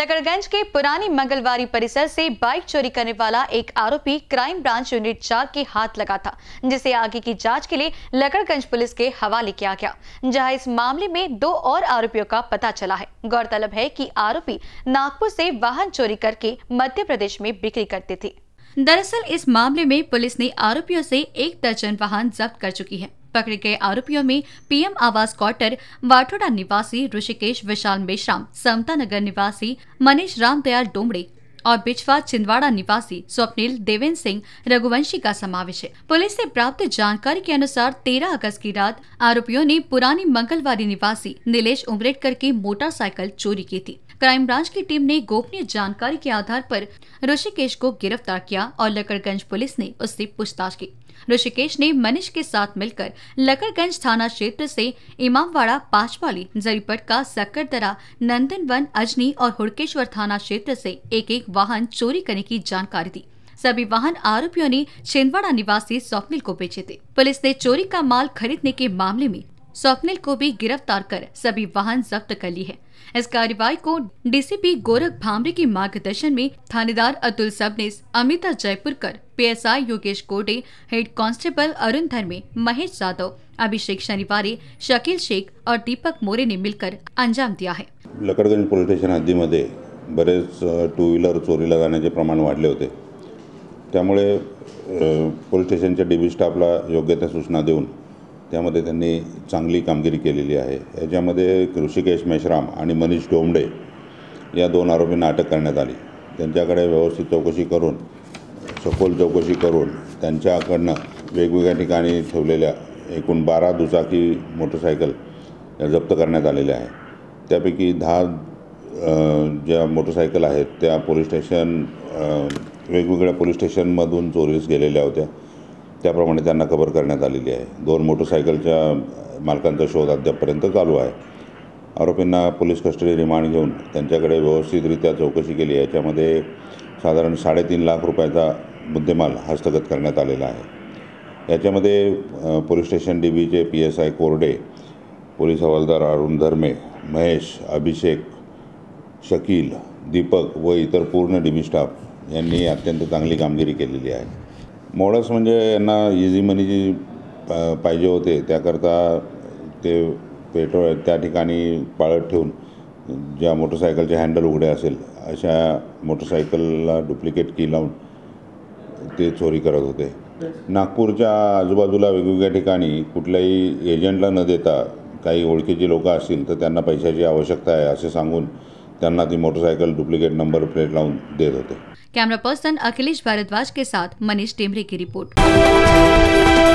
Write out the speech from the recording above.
लकड़गंज के पुरानी मंगलवारी परिसर से बाइक चोरी करने वाला एक आरोपी क्राइम ब्रांच यूनिट चार के हाथ लगा था जिसे आगे की जांच के लिए लकड़गंज पुलिस के हवाले किया गया जहां इस मामले में दो और आरोपियों का पता चला है गौरतलब है कि आरोपी नागपुर से वाहन चोरी करके मध्य प्रदेश में बिक्री करते थे दरअसल इस मामले में पुलिस ने आरोपियों से एक दर्जन वाहन जब्त कर चुकी है पकड़े गए आरोपियों में पीएम आवास क्वार्टर वाठोड़ा निवासी ऋषिकेश विशाल मेश्राम समता नगर निवासी मनीष रामदयाल डोमड़े और बिछवा छिंदवाड़ा निवासी स्वप्निल देवेंद्र सिंह रघुवंशी का समावेश है पुलिस से प्राप्त जानकारी के अनुसार 13 अगस्त की रात आरोपियों ने पुरानी मंगलवारी निवासी नीलेश उमरेटकर की मोटरसाइकिल चोरी की थी क्राइम ब्रांच की टीम ने गोपनीय जानकारी के आधार पर ऋषिकेश को गिरफ्तार किया और लकड़गंज पुलिस ने उससे पूछताछ की ऋषिकेश ने मनीष के साथ मिलकर लकड़गंज थाना क्षेत्र से इमामवाड़ा पाचवाली जरीपट का सक्करदरा नंदनवन अजनी और हुड़केश्वर थाना क्षेत्र से एक एक वाहन चोरी करने की जानकारी दी सभी वाहन आरोपियों ने छिंदवाड़ा निवासी स्वप्निल को बेचे थे पुलिस ने चोरी का माल खरीदने के मामले में स्वप्निल को भी गिरफ्तार कर सभी वाहन जब्त कर ली है इस कार्रवाई को डीसीपी गोरख भामरे के मार्गदर्शन में थानेदार Atul Sabnis Amita Jaipurkar PSI Yogesh Kode head constable Arun धर्मे महेश यादव अभिषेक शनिवार शकील शेख और दीपक मोरे ने मिलकर अंजाम दिया है लकडगंज पुलिस स्टेशन हद्दीमध्ये बरेच टू व्हीलर चोरीला जाण्याचे प्रमाण वाढले होते त्यामुळे पोलीस स्टेशनच्या डी बी स्टाफला योग्य त्या सूचना देऊन त्यामध्ये त्यांनी चांगली कामगिरी केलेली आहे याच्यामध्ये ऋषिकेश मेश्राम आणि मनीष डोंबडे या दोन आरोपींना अटक करण्यात आली त्यांच्याकडे व्यवस्थित चौकशी करून सखोल चौकशी करून त्यांच्याकडनं वेगवेगळ्या ठिकाणी ठेवलेल्या एकूण बारा दुचाकी मोटरसायकल जप्त करण्यात आलेल्या आहे त्यापैकी दहा ज्या मोटरसायकल आहेत त्या पोलीस स्टेशन वेगवेगळ्या पोलीस स्टेशनमधून चोरीस गेलेल्या होत्या त्याप्रमाणे त्यांना खबर करण्यात आलेली आहे दोन मोटरसायकलच्या मालकांचा शोध अद्यापपर्यंत चालू आहे आरोपींना पोलीस कस्टडी रिमांड घेऊन त्यांच्याकडे व्यवस्थितरित्या चौकशी केली याच्यामध्ये साधारण साडेतीन लाख रुपयाचा मुद्देमाल हस्तगत करण्यात आलेला आहे याच्यामध्ये पोलीस स्टेशन डी बीचे P S I Korde police havildar Arun धर्मे महेश अभिषेक शकील दीपक व इतर पूर्ण डीमी स्टाफ यांनी अत्यंत चांगली कामगिरी केलेली आहे मोडस म्हणजे यांना इझी मनी जी पाहिजे होते त्याकरता ते पेट्रोल त्या ठिकाणी पाळत ठेवून ज्या मोटरसायकलचे हँडल उघडे असेल अशा मोटरसायकलला डुप्लिकेट की लावून ते चोरी करत होते नागपूरच्या आजूबाजूला वेगवेगळ्या ठिकाणी कुठल्याही एजंटला न देता काही ओळखीची लोकं असतील तर त्यांना पैशाची आवश्यकता आहे असे सांगून त्यांना ती मोटरसायकल डुप्लिकेट नंबर प्लेट लावून देत होते कॅमेरा पर्सन अखिलेश भारद्वाज के साथ मनीष टेमरे की रिपोर्ट